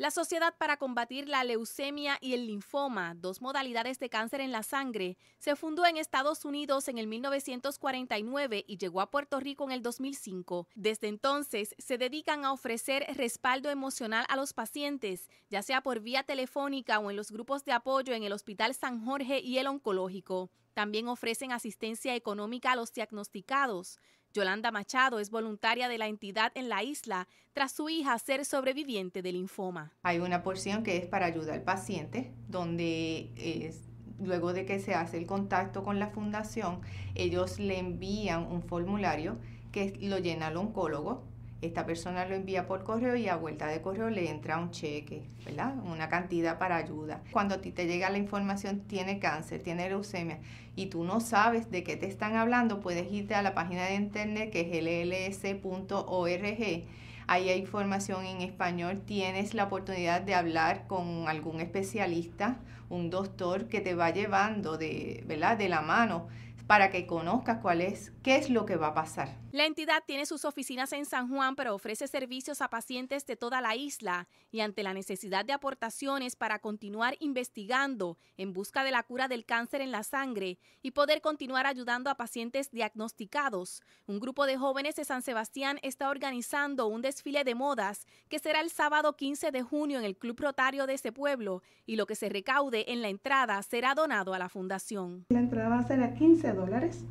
La Sociedad para Combatir la Leucemia y el Linfoma, dos modalidades de cáncer en la sangre, se fundó en Estados Unidos en el 1949 y llegó a Puerto Rico en el 2005. Desde entonces, se dedican a ofrecer respaldo emocional a los pacientes, ya sea por vía telefónica o en los grupos de apoyo en el Hospital San Jorge y el Oncológico. También ofrecen asistencia económica a los diagnosticados. Yolanda Machado es voluntaria de la entidad en la isla tras su hija ser sobreviviente del linfoma. Hay una porción que es para ayuda al paciente, donde luego de que se hace el contacto con la fundación, ellos le envían un formulario que lo llena el oncólogo esta persona lo envía por correo y a vuelta de correo le entra un cheque, ¿verdad? Una cantidad para ayuda. Cuando a ti te llega la información, tiene cáncer, tiene leucemia, y tú no sabes de qué te están hablando, puedes irte a la página de internet que es lls.org. Ahí hay información en español, tienes la oportunidad de hablar con algún especialista, un doctor que te va llevando de, ¿verdad? de la mano para que conozcas cuál es, qué es lo que va a pasar. La entidad tiene sus oficinas en San Juan, pero ofrece servicios a pacientes de toda la isla y ante la necesidad de aportaciones para continuar investigando en busca de la cura del cáncer en la sangre y poder continuar ayudando a pacientes diagnosticados, un grupo de jóvenes de San Sebastián está organizando un desfile de modas que será el sábado 15 de junio en el Club Rotario de ese pueblo y lo que se recaude en la entrada será donado a la fundación. La entrada será 15 dólares.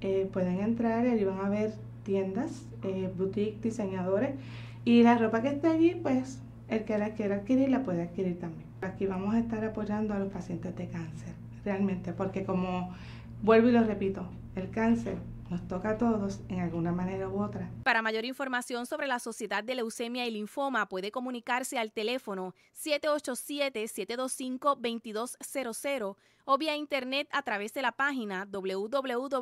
Eh, pueden entrar y van a ver tiendas, eh, boutiques, diseñadores. Y la ropa que está allí, pues el que la quiera adquirir la puede adquirir también. Aquí vamos a estar apoyando a los pacientes de cáncer, realmente, porque como vuelvo y lo repito, el cáncer nos toca a todos en alguna manera u otra. Para mayor información sobre la Sociedad de Leucemia y Linfoma puede comunicarse al teléfono 787-725-2200 o vía internet a través de la página www.lls.org.